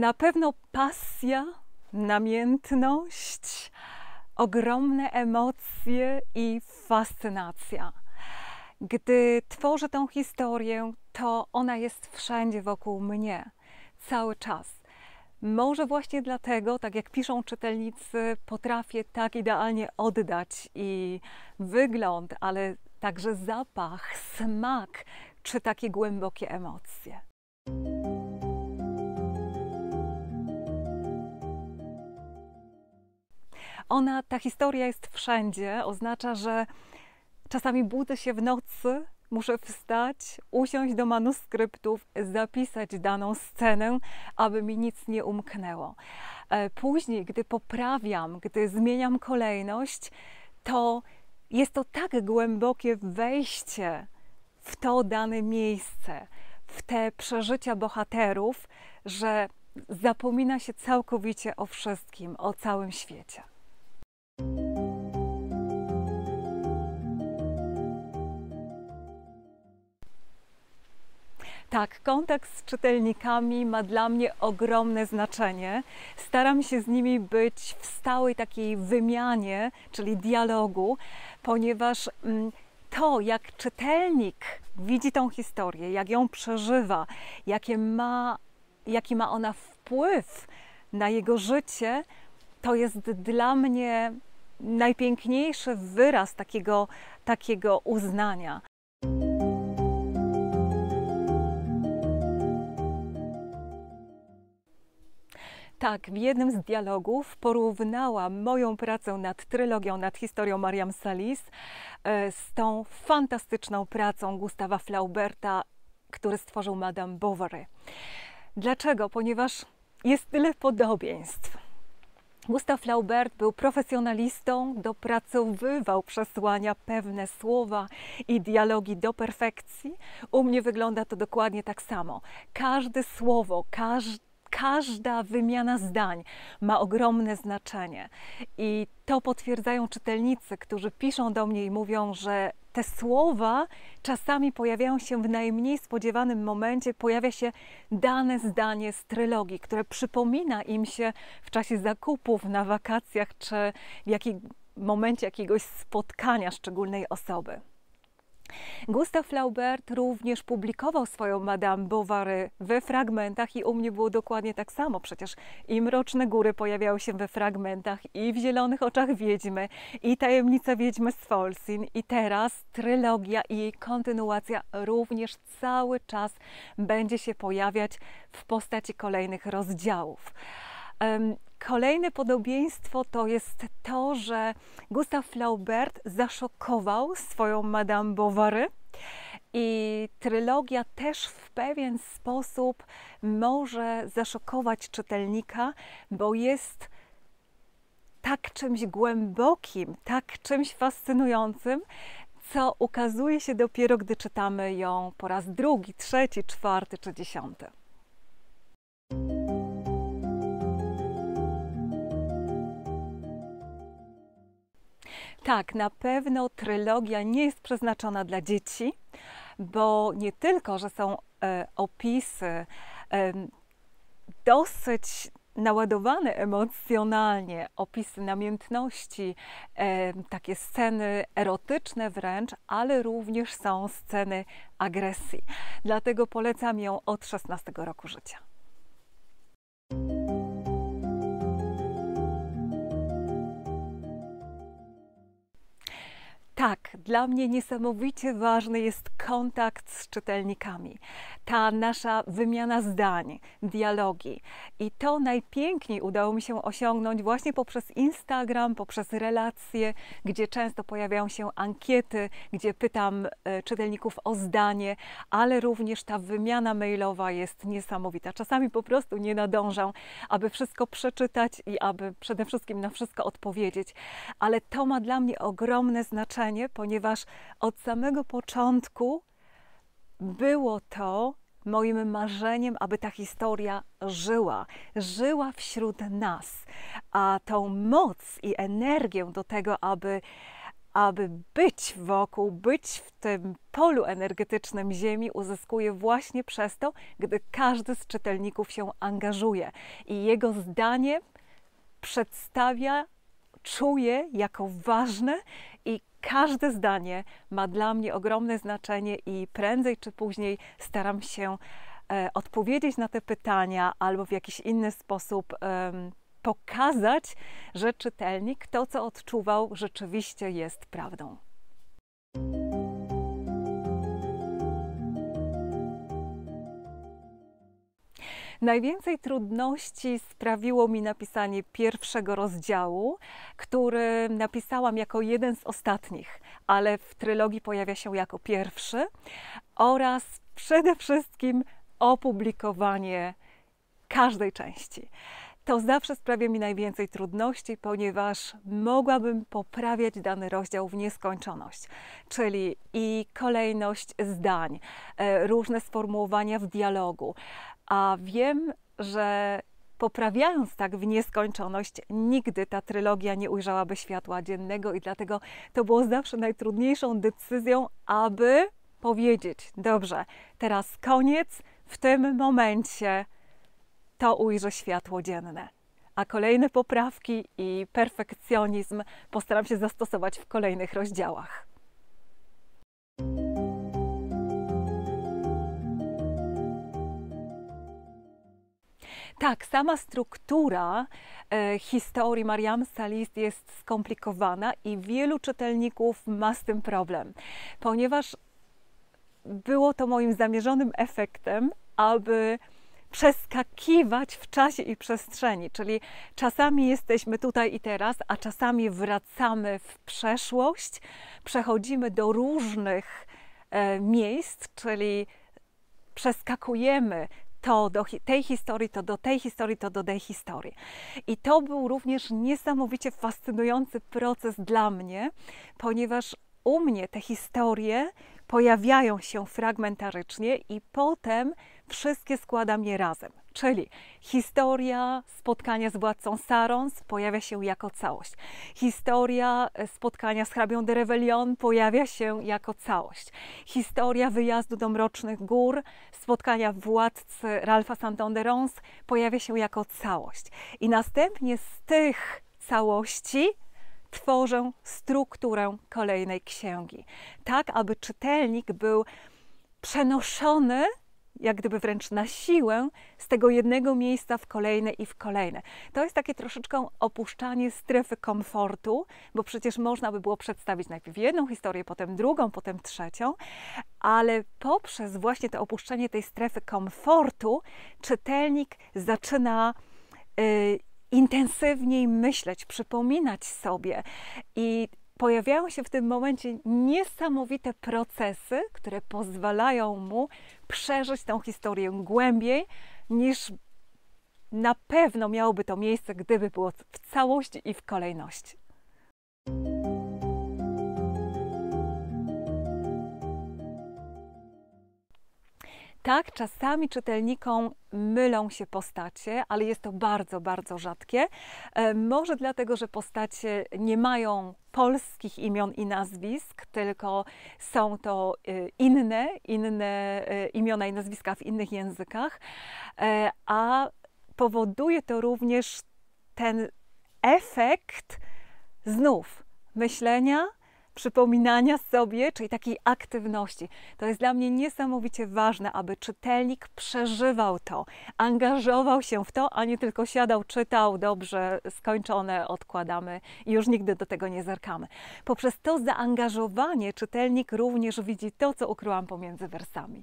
Na pewno pasja, namiętność, ogromne emocje i fascynacja. Gdy tworzę tą historię, to ona jest wszędzie wokół mnie, cały czas. Może właśnie dlatego, tak jak piszą czytelnicy, potrafię tak idealnie oddać i wygląd, ale także zapach, smak czy takie głębokie emocje. ona, ta historia jest wszędzie. Oznacza, że czasami budzę się w nocy, muszę wstać, usiąść do manuskryptów, zapisać daną scenę, aby mi nic nie umknęło. E, później, gdy poprawiam, gdy zmieniam kolejność, to jest to tak głębokie wejście w to dane miejsce, w te przeżycia bohaterów, że zapomina się całkowicie o wszystkim, o całym świecie. Tak, kontakt z czytelnikami ma dla mnie ogromne znaczenie. Staram się z nimi być w stałej takiej wymianie, czyli dialogu, ponieważ mm, to, jak czytelnik widzi tą historię, jak ją przeżywa, jakie ma, jaki ma ona wpływ na jego życie, to jest dla mnie najpiękniejszy wyraz takiego, takiego uznania. Tak, w jednym z dialogów porównałam moją pracę nad trylogią, nad historią Mariam Salis e, z tą fantastyczną pracą Gustawa Flauberta, który stworzył Madame Bovary. Dlaczego? Ponieważ jest tyle podobieństw. Gustav Flaubert był profesjonalistą, dopracowywał przesłania, pewne słowa i dialogi do perfekcji. U mnie wygląda to dokładnie tak samo. Każde słowo, każdy każda wymiana zdań ma ogromne znaczenie. I to potwierdzają czytelnicy, którzy piszą do mnie i mówią, że te słowa czasami pojawiają się w najmniej spodziewanym momencie. Pojawia się dane zdanie z trylogii, które przypomina im się w czasie zakupów, na wakacjach czy w jakim momencie jakiegoś spotkania szczególnej osoby. Gustav Flaubert również publikował swoją Madame Bovary we fragmentach i u mnie było dokładnie tak samo. Przecież i Mroczne Góry pojawiały się we fragmentach, i w Zielonych Oczach Wiedźmy, i Tajemnica Wiedźmy z Folsin, i teraz trylogia i jej kontynuacja również cały czas będzie się pojawiać w postaci kolejnych rozdziałów. Kolejne podobieństwo to jest to, że Gustav Flaubert zaszokował swoją Madame Bovary. I trylogia też w pewien sposób może zaszokować czytelnika, bo jest tak czymś głębokim, tak czymś fascynującym, co ukazuje się dopiero, gdy czytamy ją po raz drugi, trzeci, czwarty czy dziesiąty. Tak, na pewno trylogia nie jest przeznaczona dla dzieci, bo nie tylko, że są e, opisy e, dosyć naładowane emocjonalnie, opisy namiętności, e, takie sceny erotyczne wręcz, ale również są sceny agresji. Dlatego polecam ją od 16 roku życia. Tak, dla mnie niesamowicie ważny jest kontakt z czytelnikami, ta nasza wymiana zdań, dialogi. I to najpiękniej udało mi się osiągnąć właśnie poprzez Instagram, poprzez relacje, gdzie często pojawiają się ankiety, gdzie pytam e, czytelników o zdanie, ale również ta wymiana mailowa jest niesamowita. Czasami po prostu nie nadążam, aby wszystko przeczytać i aby przede wszystkim na wszystko odpowiedzieć, ale to ma dla mnie ogromne znaczenie ponieważ od samego początku było to moim marzeniem, aby ta historia żyła, żyła wśród nas, a tą moc i energię do tego, aby aby być wokół, być w tym polu energetycznym Ziemi, uzyskuje właśnie przez to, gdy każdy z czytelników się angażuje i jego zdanie przedstawia, czuje jako ważne Każde zdanie ma dla mnie ogromne znaczenie i prędzej czy później staram się e, odpowiedzieć na te pytania albo w jakiś inny sposób pokazać, że czytelnik to, co odczuwał, rzeczywiście jest prawdą. Najwięcej trudności sprawiło mi napisanie pierwszego rozdziału, który napisałam jako jeden z ostatnich, ale w trylogii pojawia się jako pierwszy, oraz przede wszystkim opublikowanie każdej części to zawsze sprawia mi najwięcej trudności, ponieważ mogłabym poprawiać dany rozdział w nieskończoność, czyli i kolejność zdań, e, różne sformułowania w dialogu, a wiem, że poprawiając tak w nieskończoność, nigdy ta trylogia nie ujrzałaby światła dziennego i dlatego to było zawsze najtrudniejszą decyzją, aby powiedzieć: Dobrze, teraz koniec, w tym momencie to ujrzy światło dzienne. A kolejne poprawki i perfekcjonizm postaram się zastosować w kolejnych rozdziałach. Tak, sama struktura e, historii Mariam Salist jest skomplikowana i wielu czytelników ma z tym problem, ponieważ było to moim zamierzonym efektem, aby przeskakiwać w czasie i przestrzeni, czyli czasami jesteśmy tutaj i teraz, a czasami wracamy w przeszłość, przechodzimy do różnych e, miejsc, czyli przeskakujemy to do tej historii, to do tej historii, to do tej historii. I to był również niesamowicie fascynujący proces dla mnie, ponieważ u mnie te historie pojawiają się fragmentarycznie i potem wszystkie składam je razem. Czyli historia spotkania z władcą Sarons pojawia się jako całość. Historia e, spotkania z hrabią de Revelion pojawia się jako całość. Historia wyjazdu do Mrocznych Gór, spotkania władcy Ralfa Santanderons pojawia się jako całość. I następnie z tych całości tworzę strukturę kolejnej księgi, tak aby czytelnik był przenoszony jak gdyby wręcz na siłę z tego jednego miejsca w kolejne i w kolejne. To jest takie troszeczkę opuszczanie strefy komfortu, bo przecież można by było przedstawić najpierw jedną historię, potem drugą, potem trzecią, ale poprzez właśnie to opuszczenie tej strefy komfortu czytelnik zaczyna y, intensywniej myśleć, przypominać sobie. I pojawiają się w tym momencie niesamowite procesy, które pozwalają mu przeżyć tą historię głębiej niż na pewno miałoby to miejsce, gdyby było w całości i w kolejności. Tak, czasami czytelnikom mylą się postacie, ale jest to bardzo, bardzo rzadkie. E, może dlatego, że postacie nie mają polskich imion i nazwisk, tylko są to e, inne, inne e, imiona i nazwiska w innych językach, a powoduje to również ten efekt znów myślenia, przypominania sobie, czyli takiej aktywności. To jest dla mnie niesamowicie ważne, aby czytelnik przeżywał to, angażował się w to, a nie tylko siadał, czytał, dobrze, skończone, odkładamy i już nigdy do tego nie zerkamy. Poprzez to zaangażowanie czytelnik również widzi to, co ukryłam pomiędzy wersami.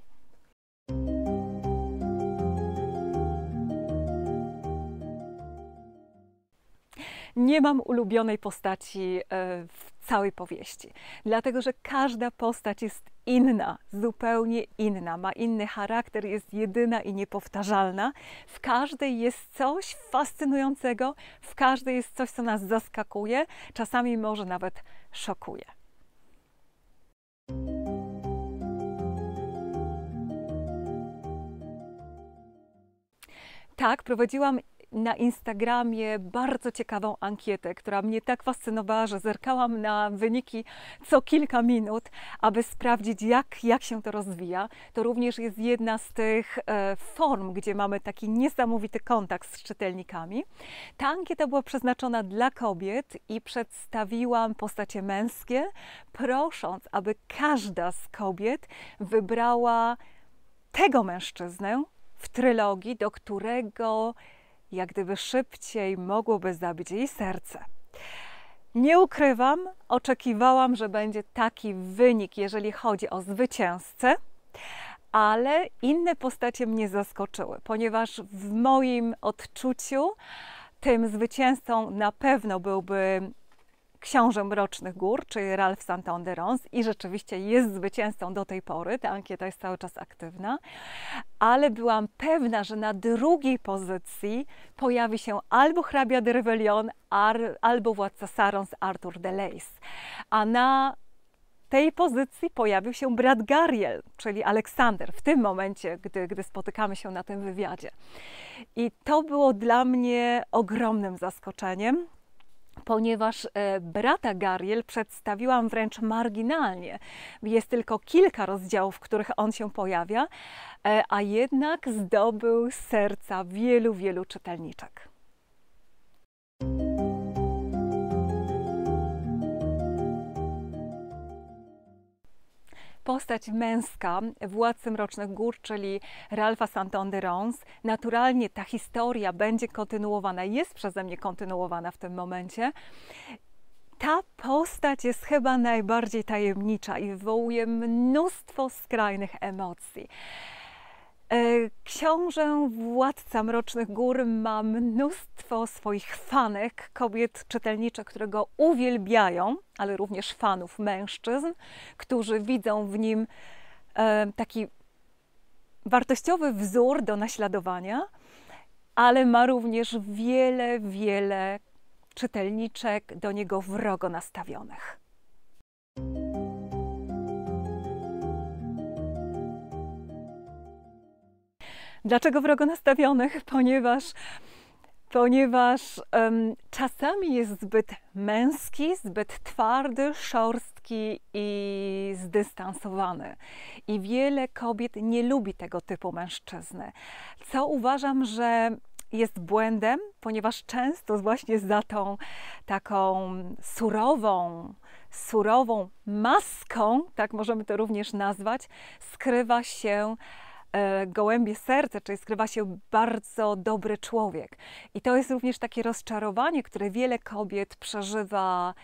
Nie mam ulubionej postaci e, w całej powieści. Dlatego, że każda postać jest inna, zupełnie inna, ma inny charakter, jest jedyna i niepowtarzalna. W każdej jest coś fascynującego, w każdej jest coś, co nas zaskakuje, czasami może nawet szokuje. Tak, prowadziłam na Instagramie bardzo ciekawą ankietę, która mnie tak fascynowała, że zerkałam na wyniki co kilka minut, aby sprawdzić, jak, jak się to rozwija. To również jest jedna z tych e, form, gdzie mamy taki niesamowity kontakt z czytelnikami. Ta ankieta była przeznaczona dla kobiet i przedstawiłam postacie męskie, prosząc, aby każda z kobiet wybrała tego mężczyznę w trylogii, do którego jak gdyby szybciej mogłoby zabić jej serce. Nie ukrywam, oczekiwałam, że będzie taki wynik, jeżeli chodzi o zwycięzcę, ale inne postacie mnie zaskoczyły, ponieważ w moim odczuciu tym zwycięzcą na pewno byłby książę Mrocznych Gór, czyli Ralph Santanderons i rzeczywiście jest zwycięzcą do tej pory, ta ankieta jest cały czas aktywna, ale byłam pewna, że na drugiej pozycji pojawi się albo hrabia de Revelion, albo władca Sarons Arthur de Leys, a na tej pozycji pojawił się brat Gariel, czyli Aleksander, w tym momencie, gdy, gdy spotykamy się na tym wywiadzie. I to było dla mnie ogromnym zaskoczeniem ponieważ e, brata Gariel przedstawiłam wręcz marginalnie. Jest tylko kilka rozdziałów, w których on się pojawia, e, a jednak zdobył serca wielu, wielu czytelniczek. postać męska Władcy Mrocznych Gór, czyli Ralfa Rons. Naturalnie ta historia będzie kontynuowana, jest przeze mnie kontynuowana w tym momencie ta postać jest chyba najbardziej tajemnicza i wywołuje mnóstwo skrajnych emocji. E, książę Władca Mrocznych Gór ma mnóstwo swoich fanek, kobiet czytelniczek, które go uwielbiają, ale również fanów mężczyzn, którzy widzą w nim e, taki wartościowy wzór do naśladowania, ale ma również wiele, wiele czytelniczek do niego wrogo nastawionych. Dlaczego wrogo nastawionych? Ponieważ ponieważ um, czasami jest zbyt męski, zbyt twardy, szorstki i zdystansowany. I wiele kobiet nie lubi tego typu mężczyzny, co uważam, że jest błędem, ponieważ często właśnie za tą taką surową, surową maską, tak możemy to również nazwać, skrywa się E, gołębie serce, czyli skrywa się bardzo dobry człowiek. I to jest również takie rozczarowanie, które wiele kobiet przeżywa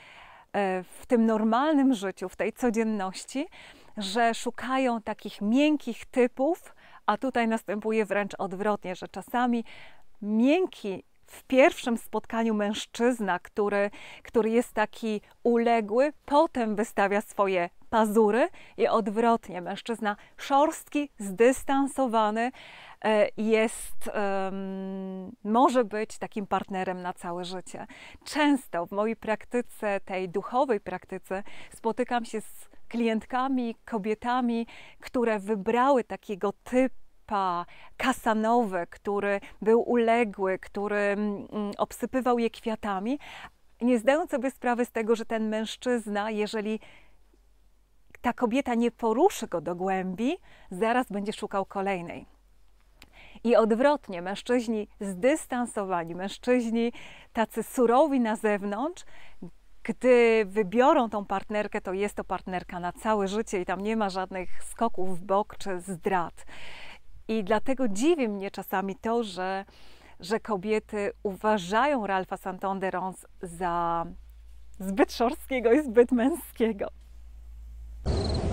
e, w tym normalnym życiu, w tej codzienności, że szukają takich miękkich typów, a tutaj następuje wręcz odwrotnie, że czasami miękki w pierwszym spotkaniu mężczyzna, który, który jest taki uległy, potem wystawia swoje pazury i odwrotnie. Mężczyzna szorstki, zdystansowany e, jest, może być takim partnerem na całe życie. Często w mojej praktyce, tej duchowej praktyce, spotykam się z klientkami, kobietami, które wybrały takiego typu typa kasanowy, który był uległy, który mm, obsypywał je kwiatami, nie zdają sobie sprawy z tego, że ten mężczyzna, jeżeli ta kobieta nie poruszy go do głębi, zaraz będzie szukał kolejnej. I odwrotnie, mężczyźni zdystansowani, mężczyźni tacy surowi na zewnątrz, gdy wybiorą tą partnerkę, to jest to partnerka na całe życie i tam nie ma żadnych skoków w bok czy zdrad. I dlatego dziwi mnie czasami to, że, że kobiety uważają Ralfa Santonderons za zbyt szorstkiego i zbyt męskiego. you